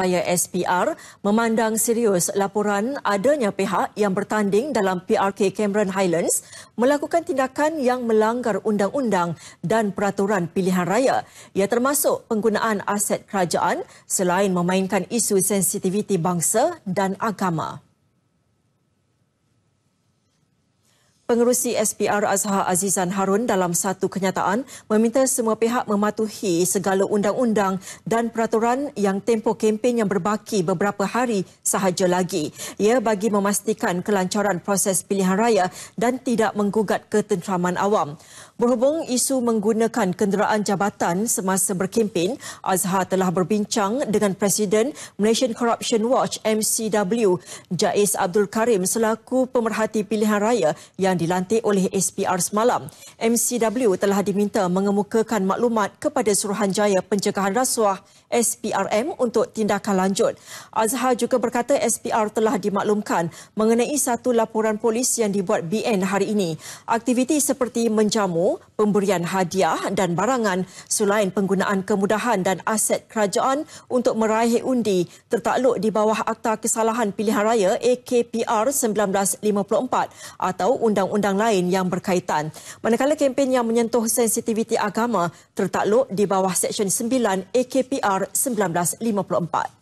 Raya SPR memandang serius laporan adanya pihak yang bertanding dalam PRK Cameron Highlands melakukan tindakan yang melanggar undang-undang dan peraturan pilihan raya ia termasuk penggunaan aset kerajaan selain memainkan isu sensitiviti bangsa dan agama. Pengerusi SPR Azhar Azizan Harun dalam satu kenyataan meminta semua pihak mematuhi segala undang-undang dan peraturan yang tempoh kempen yang berbaki beberapa hari sahaja lagi. Ia bagi memastikan kelancaran proses pilihan raya dan tidak menggugat ketenteraman awam. Berhubung isu menggunakan kenderaan jabatan semasa berkempen, Azhar telah berbincang dengan Presiden Malaysian Corruption Watch MCW Jais Abdul Karim selaku pemerhati pilihan raya yang dilantik oleh SPR semalam. MCW telah diminta mengemukakan maklumat kepada Suruhanjaya Pencegahan Rasuah SPRM untuk tindakan lanjut. Azhar juga berkata SPR telah dimaklumkan mengenai satu laporan polis yang dibuat BN hari ini. Aktiviti seperti menjamu, pemberian hadiah dan barangan selain penggunaan kemudahan dan aset kerajaan untuk meraih undi tertakluk di bawah Akta Kesalahan Pilihan Raya AKPR 1954 atau Undang-Undang undang-undang lain yang berkaitan. Manakala kempen yang menyentuh sensitiviti agama tertakluk di bawah Seksyen 9 AKPR 1954.